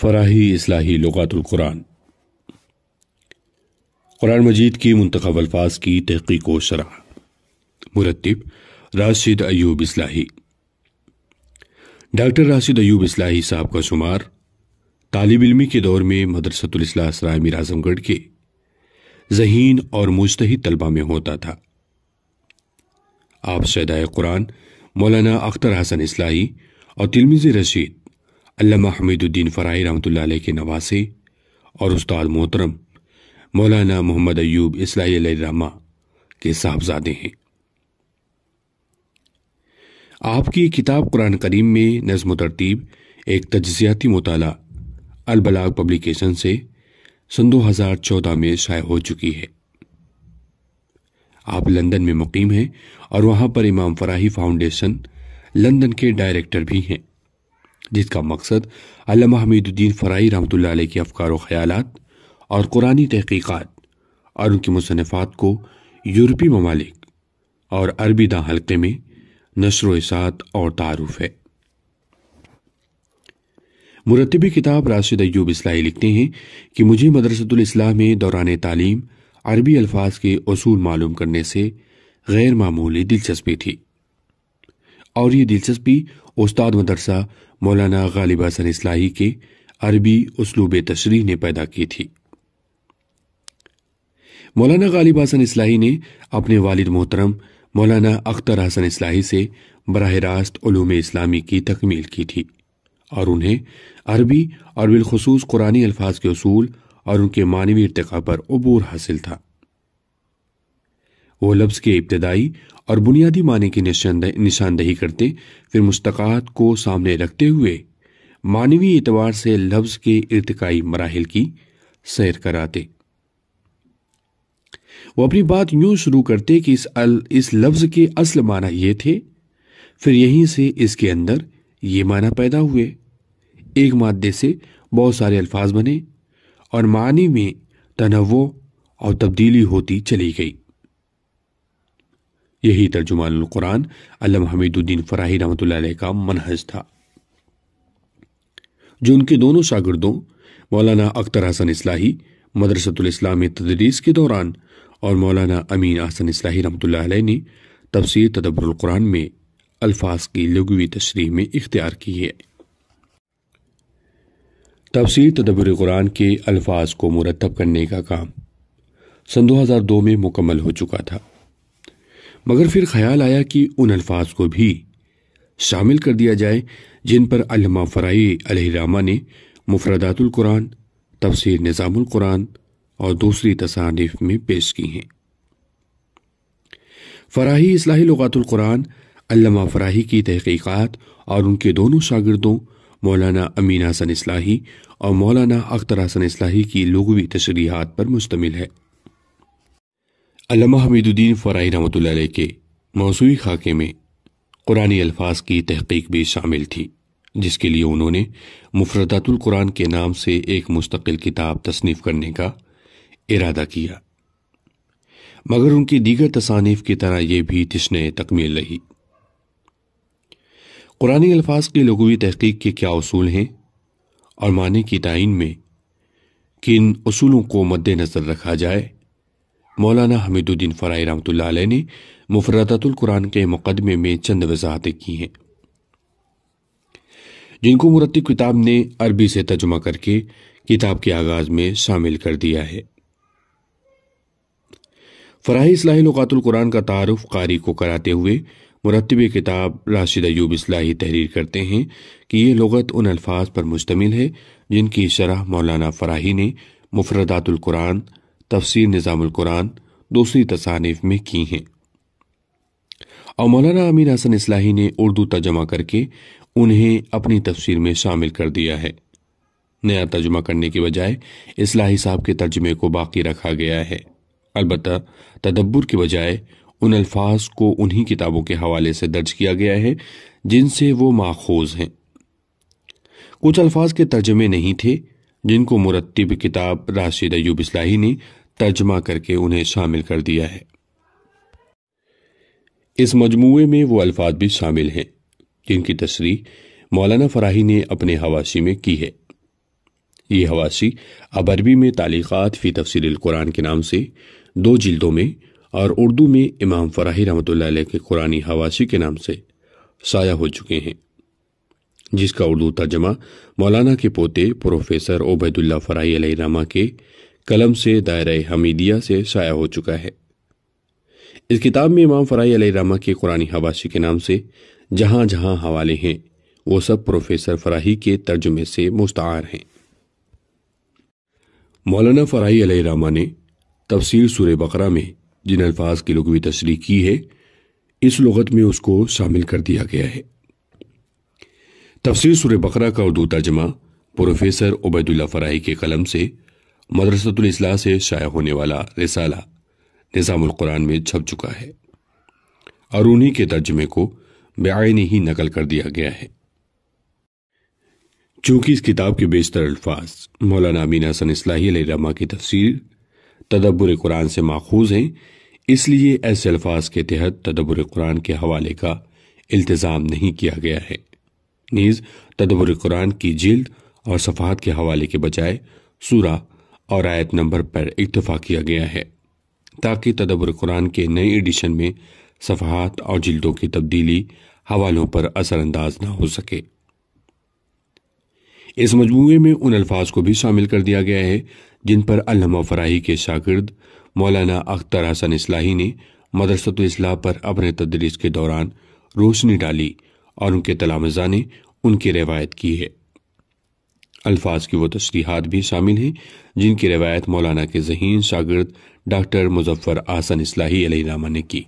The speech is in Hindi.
फ़राही इसलाही लगातुल्कुरान कुरान मजीद की मुंतब अल्फाज की तहकीक व शरह मुरतब राशिद अयूब इसलाही डॉक्टर राशिद अयूब इसलाही साहब का शुमार तालब इलमी के दौर में मदरसतुलसलाह सराय मीर आजमगढ़ के जहीन और मुश्तही तलबा में होता था आप शदाय कुरान मौलाना अख्तर हसन इसलाही और तिलमिज रशीद अल्लामा हमीदुद्दीन फ़राई रहमतुल्लाह के नवासे और उस्ताद मोहतरम मौलाना मोहम्मद अयूब इसलाई रहमा के साहबजादे हैं आपकी किताब कुरान करीम में नज्म तरतीब एक तजियाती मताल अलबलाग पब्लिकेशन से सन 2014 में शाये हो चुकी है आप लंदन में मुकीम हैं और वहाँ पर इमाम फराही फाउंडेशन लंदन के डायरेक्टर भी हैं जिसका मकसद अलामा हमीदुद्दीन फ़राई रहमत के अफकार ख्याल और कुरानी तहकीक़ात और उनकी मुसनफ़ात को यूरोपी ममालिक और अरबी दा हल्के में नशर सात और तारुफ है मुरतबी किताब राशिद अयूब इसलाई लिखते हैं कि मुझे मदरसतलाह में दौरान तालीम अरबी अल्फाज के असूल मालूम करने से गैर मामूली दिलचस्पी थी और ये दिलचस्पी उस्ताद मदरसा मौलाना गालिब हसन इसलाही के अरबी उसलूब तशरी ने पैदा की थी मौलाना गालिब हसन इसलाही ने अपने वालिद मोहतरम मौलाना अख्तर हसन इसलाही से बरह रास्त ूम इस्लामी की तकमील की थी और उन्हें अरबी और बिलखसूस कुरानी अल्फाज के असूल और उनके मानवी इरतका पर अबूर हासिल था लफ्ज़ के इब्तदाई और बुनियादी माने की निशानदेही करते फिर मुस्तक़ात को सामने रखते हुए मानवीय एतवार से लफ्ज़ के इर्तकाई मराहल की सैर कराते वो अपनी बात यूं शुरू करते कि इस अल, इस लफ्ज़ के असल माना ये थे फिर यहीं से इसके अंदर ये माना पैदा हुए एक मादे से बहुत सारे अल्फाज बने और मानी में तनवो और तब्दीली होती चली गई यही कुरान अलम हमीदुद्दीन फ़राही रमत का मनहज था जो उनके दोनों शागिदों मौलाना अख्तर हसन इस्लाही मदरसतलामी तदरीस के दौरान और मौलाना अमीन हसन इस्लाही रहमत ने तफसर तदब्बरकुरान में अल्फाज की लघवी तशरी में इख्तियार की है तफसर तदबर कुरान के अल्फाज को मुरतब करने का काम सन 2002 में मुकम्मल हो चुका था मगर फिर ख्याल आया कि उन अल्फाज को भी शामिल कर दिया जाए जिन पर अल्लामा फ़राई रामा ने मुफरदातुल कुरान तफसीर निज़ामुल कुरान और दूसरी तसानीफ में पेश की हैं फ़राही इसलाही लगातुल कुरान अल्लामा फ़राही की तहकीक़ात और उनके दोनों शागिर्दों मौलाना अमीना हसन इसलाही और मौलाना अख्तर हसन इसलाही की लोगवी तशरीहत पर मुश्तमिल है अलमा हमीदुद्दीन फ़राई रमत के मौसू खाके में कुरानी अल्फाज की तहकीक भी शामिल थी जिसके लिए उन्होंने कुरान के नाम से एक मुस्तकिल किताब तसनीफ़ करने का इरादा किया मगर उनकी दीगर तसानीफ़ की तरह यह भी तश्न तकमील रही कुरानी अल्फाज की लघुवी तहकीक के क्या असूल हैं और माने की तयन में किन असूलों को मद्दनज़र रखा जाए मौलाना हमीदुद्दीन फ़राई रहमत ने कुरान के मुकदमे में चंद वजाहतें की हैं जिनको मुरतब किताब ने अरबी से तर्जुमा करके किताब के आगाज में शामिल कर दिया है फ़राही इसलाही कुरान का तारफ़ कारी को कराते हुए मुरतब किताब राशिद अयूब इसलाही तहरीर करते हैं कि ये लगत उन अल्फाज पर मुश्तमिल है जिनकी शरह मौलाना फ़राही ने कुरान तफसीर कुरान दूसरी तसानीफ में की हैं और मौलाना अमीर हसन इसलाही ने उर्दू तर्जमा करके उन्हें अपनी तफसीर में शामिल कर दिया है नया तर्जमा करने के बजाय इसलाही साहब के तर्जमे को बाकी रखा गया है अलबत् तदब्बर के बजाय उन अल्फाज को उन्हीं किताबों के हवाले से दर्ज किया गया है जिनसे वो माखोज हैं कुछ अल्फाज के तर्जमे नहीं थे जिनको मुरतब किताब राशिद अयूब इसलाही ने तर्जमा करके उन्हें शामिल कर दिया है इस मजमू में वो अल्फाज भी शामिल हैं जिनकी तस्री मौलाना फराही ने अपने हवासी में की है ये हवासी अब अरबी में तालीखात फ़ी तफसर कुरान के नाम से दो जिल्दों में और उर्दू में इमाम फराही रमत के कुरानी हवासी के नाम से साया हो चुके हैं जिसका उर्दू तर्जमा मौलाना के पोते प्रोफेसर ओबैदुल्ला फराही रमा के कलम से दायरे हमीदिया से शाया हो चुका है इस किताब में इमाम फ़राई रामा के कुरानी हवाशी के नाम से जहां जहां हवाले हैं वो सब प्रोफेसर फ़राही के तर्जुमे से मुस्तार हैं मौलाना फ़राही रामा ने तफसीर सुर बकरा में जिन अल्फाज की लघवी तशरी की है इस लगत में उसको शामिल कर दिया गया है तफसीर सुर बकरा का उर्दू तर्जमा प्रोफेसर उबैदुल्ला फ़राही के कलम से मदरसतुल इस्लाह से शाया होने वाला रिसाला निज़ामुल कुरान में छप चुका है और उन्हीं के तर्जमे को बेआन ही नकल कर दिया गया है चूंकि इस किताब के बेशतर अल्फाज मौलाना अमीन हसन इसलाही रमा की तफसीर तदब्बर कुरान से माखूज हैं इसलिए ऐसे अल्फाज के तहत तदब्बर कुरान के हवाले का इल्तज़ाम नहीं किया गया है नीज तदब्बर कुरान की जिल्द और सफ़ात के हवाले के बजाय सूरा और आयत नंबर पर इतफ़ा किया गया है ताकि तदबर कुरान के नए एडिशन में सफ़ात और जिल्दों की तब्दीली हवालों पर असरअंदाज ना हो सके इस मजमू में उन अल्फाज को भी शामिल कर दिया गया है जिन पर अलमा फराही के शागिर्द मौलाना अख्तर हसन इसलाही ने मदरसत असलाह पर अपने तदरीस के दौरान रोशनी डाली और उनके तलामजा ने उनकी रिवायत की है अल्फाज की वो तशरीहत भी शामिल हैं जिनकी रवायत मौलाना के जहीन शागिर्द डॉक्टर मुजफ्फर आसन इस्लाही रामा ने की